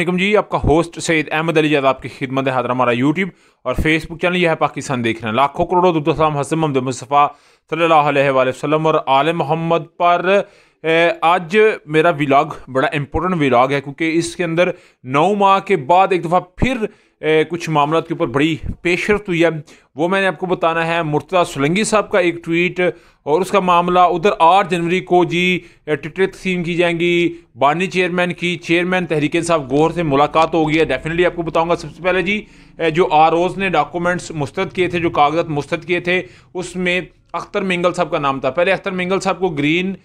अल्लाम जी आपका होस्ट सैद अहमद अली जद आपकी खिदमत हाजिर हमारा यूट्यूब और फेसबुक चैनल यह है पाकिस्तान देख रहे हैं लाखों करोड़ों दुबलाम हसन महमद मुस्तफ़ा सल्ला वसलम और आल मोहम्मद पर आज मेरा विलाग बड़ा इंपॉर्टेंट विलाग है क्योंकि इसके अंदर नौ माह के बाद एक दफ़ा फिर ए, कुछ मामला के ऊपर बड़ी पेशरफ हुई है वो मैंने आपको बताना है मुर्तदा सुलंगी साहब का एक ट्वीट और उसका मामला उधर आठ जनवरी को जी टिकटें तकसीम की जाएंगी बानी चेयरमैन की चेयरमैन तहरीक साहब गौर से मुलाकात होगी है डेफिनेटली आपको बताऊंगा सबसे पहले जी जो आर ओज़ ने डॉक्यूमेंट्स मुस्तद किए थे जो कागजात मुस्तद किए थे उसमें अख्तर मेंगल साहब का नाम था पहले अख्तर मेंगल साहब को ग्रीन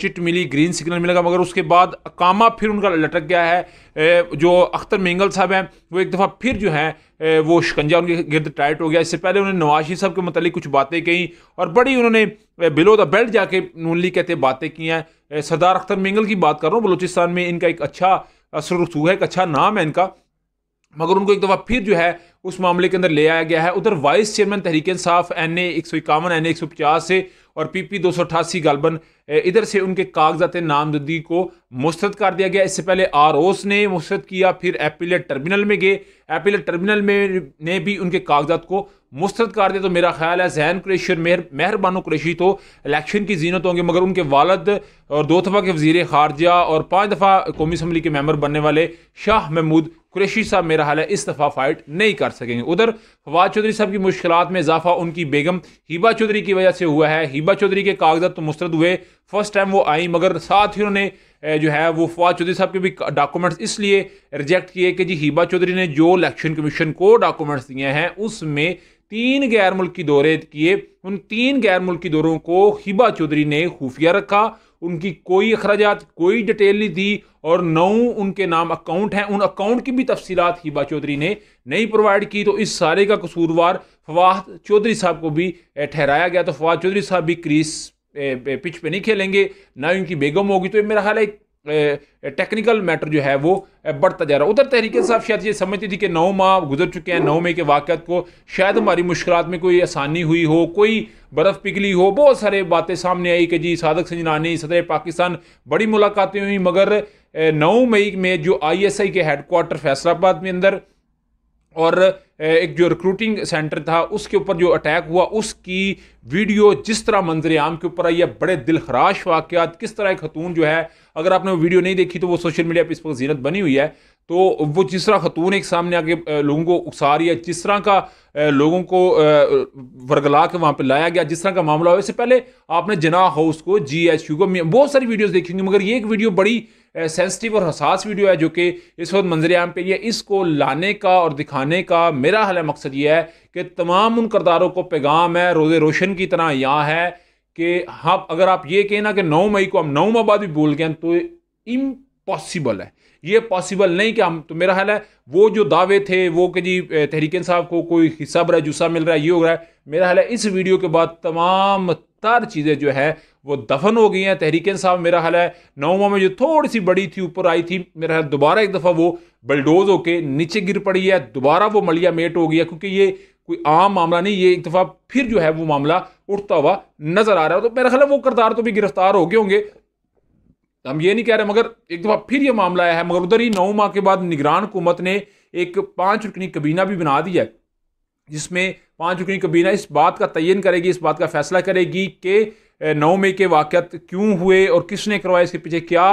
चिट मिली ग्रीन सिग्नल मिलेगा मगर उसके बाद कामा फिर उनका लटक गया है जो अख्तर मेंगल साहब हैं वो एक दफ़ा फिर जो है वो शिकंजा उनके गिरद टाइट हो गया इससे पहले उन्होंने नवाजी साहब के मतलब कुछ बातें कहीं और बड़ी उन्होंने बिलो द बेल्ट जाके नूनली कहते बातें की हैं सरदार अख्तर मेंगल की बात कर रहा हूँ बलूचिस्तान में इनका एक अच्छा असर रसूख है एक अच्छा नाम है इनका मगर उनको एक दफ़ा फिर जो है उस मामले के अंदर ले आया गया है उधर vice chairman Tehreek Insaf N A एक सौ इक्यावन एन ए एक सौ पचास से और पी पी दो सौ अठासी गालबन इधर से उनके कागजात नामजदगी को मुस्तरद कर दिया गया इससे पहले आर ओस ने मुस्तरद किया फिर एपिलेट टर्मिनल में गए एपिलेट टर्मिनल में ने भी उनके कागजात को मुस्तरद कर दिया तो मेरा ख्याल है जहन कुरेश और मेहर मेहरबानो कुरेशी तो इलेक्शन की जीनत होंगे मगर उनके वालद और दो दफ़ा के वजीर खारजा और पाँच दफ़ा कौमी असम्बली के मेम्बर बनने वाले शाह महमूद कुरेशी साहब मेरा हाल है इस दफ़ा फाइट नहीं कर कर सकेंगे उधर फवाद चौधरी साहब की मुश्किल में इजाफा उनकी बेगम हिबा चौधरी की वजह से हुआ है हिबा चौधरी के कागजात तो मुस्रद हुए फर्स्ट टाइम वो आई मगर साथ ही उन्होंने जो है वो फवाद चौधरी साहब के भी डॉक्यूमेंट्स इसलिए रिजेक्ट किए कि जी हिबा चौधरी ने जो इलेक्शन कमीशन को डॉक्यूमेंट्स दिए हैं उसमें तीन गैर मुल्की दौरे किए उन तीन गैर मुल्की दौरों को हिबा चौधरी ने खुफिया रखा उनकी कोई अखराज कोई डिटेल नहीं दी और नौ उनके नाम अकाउंट हैं उन अकाउंट की भी तफसीत हिबा चौधरी ने नहीं प्रोवाइड की तो इस सारे का कसूरवार फवाद चौधरी साहब को भी ठहराया गया तो फवाद चौधरी साहब भी क्रीस पिच पे नहीं खेलेंगे ना उनकी बेगम होगी तो मेरा ख्याल है टेक्निकल मैटर जो है वो बढ़ता जा रहा है उधर तहरीक साहब शायद ये समझती थी कि नौ माह गुजर चुके हैं नौ मई के वाक़ को शायद हमारी मुश्किल में कोई आसानी हुई हो कोई बर्फ़ पिघली हो बहुत सारे बातें सामने आई कि जी सादक संजनानी सदर पाकिस्तान बड़ी मुलाकातें हुई मगर नौ मई में जो आई एस आई के हेडकोार्टर फैसलाबाद में अंदर और एक जो रिक्रूटिंग सेंटर था उसके ऊपर जो अटैक हुआ उसकी वीडियो जिस तरह मंजर आम के ऊपर आई है बड़े दिलखराश वाक़ात किस तरह एक खतून जो है अगर आपने वो वीडियो नहीं देखी तो वो सोशल मीडिया पर इस वक्त जीनत बनी हुई है तो वो जिस तरह खतून एक सामने आके लोगों को उकसा रही है जिस तरह का लोगों को वर्गला के वहाँ पर लाया गया जिस तरह का मामला हुआ इससे पहले आपने जना हाउस को जी एच यू को बहुत सारी वीडियोज़ देखी होंगी मगर ये एक वीडियो बड़ी सेंसिटिव और हसास वीडियो है जो कि इस वक्त मंजरआम पर पे इसको लाने का और दिखाने का मेरा हल मकसद ये है कि तमाम उन करदारों को पैगाम है रोज़ रोशन की तरह यहाँ है कि हम हाँ, अगर आप ये कहें ना कि नौ मई को हम नौ माह बाद भी भूल गए तो इम्पॉसिबल है ये पॉसिबल नहीं कि हम तो मेरा ख्याल है वो जो दावे थे वो कि जी तहरीकन साहब को कोई हिस्सा बरा जूसा मिल रहा है ये हो रहा है मेरा ख्याल है इस वीडियो के बाद तमाम सारी चीज़ें जो है वो दफन हो गई हैं तहरीक इंसाफ मेरा हाल है नौवा में जो थोड़ी सी बड़ी थी ऊपर आई थी मेरा हाल दोबारा एक दफ़ा वो बलडोज होके नीचे गिर पड़ी है दोबारा वो मलिया मेट हो गया क्योंकि ये कोई आम मामला नहीं ये एक दफ़ा फिर जो है वो मामला उठता हुआ नज़र आ रहा है तो मेरा ख्याल वो करदार तो भी गिरफ्तार हो गए होंगे हम ये नहीं कह रहे मगर एक दफ़ा फिर ये मामला आया है मगर उधर ही नौ माह के बाद निगरान हुकूमत ने एक पाँच रुकनी कबीना भी बना दिया है जिसमें पाँच रुकनी कबीना इस बात का तयन करेगी इस बात का फैसला करेगी कि नौ मई के वाक़ क्यों हुए और किसने करवाए इसके पीछे क्या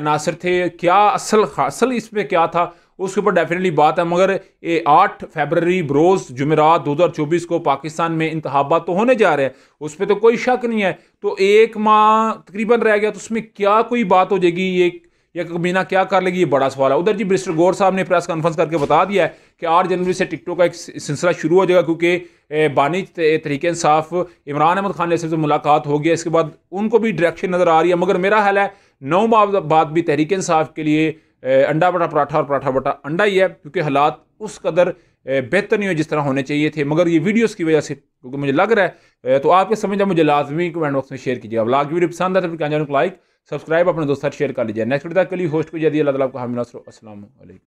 अनासर थे क्या असल असल इसमें क्या था उसके ऊपर डेफिनेटली बात है मगर ये आठ फेबररी बरोज़ जुमेरात दो हज़ार चौबीस को पाकिस्तान में इंतबात तो होने जा रहे हैं उस पर तो कोई शक नहीं है तो एक माह तकरीबन रह गया तो उसमें क्या कोई बात हो जाएगी ये या कबीना क्या कर लेगी ये बड़ा सवाल है उधर जी मिस्टर गौर साहब ने प्रेस कॉन्फ्रेंस करके बता दिया है कि आठ जनवरी से टिकटों का एक सिलसिला शुरू हो जाएगा क्योंकि बानी तरीके इंसाफ इमरान अहमद खान से मुलाकात हो गया इसके बाद उनको भी डायरेक्शन नज़र आ रही है मगर मेरा हाल है नौ माह बाद भी तहरीक इंसाफ के लिए अंडा बटा पराठा और पराठा बटा अंडा ही है क्योंकि हालात उस कदर बेहतर नहीं हुए जिस तरह होने चाहिए थे मगर ये वीडियोस की वजह से क्योंकि मुझे लग रहा है तो आपके समझ में मुझे लाजमी कमेंट बॉक्स में शेयर कीजिए अब लाख वीडियो पसंद आता है तो फिर लाइक सब्सक्राइब अपने दोस्तों शेयर कर लीजिए नेक्स्ट वीडियो तक के लिए होस्ट को जी अल्लाह तला को हामीना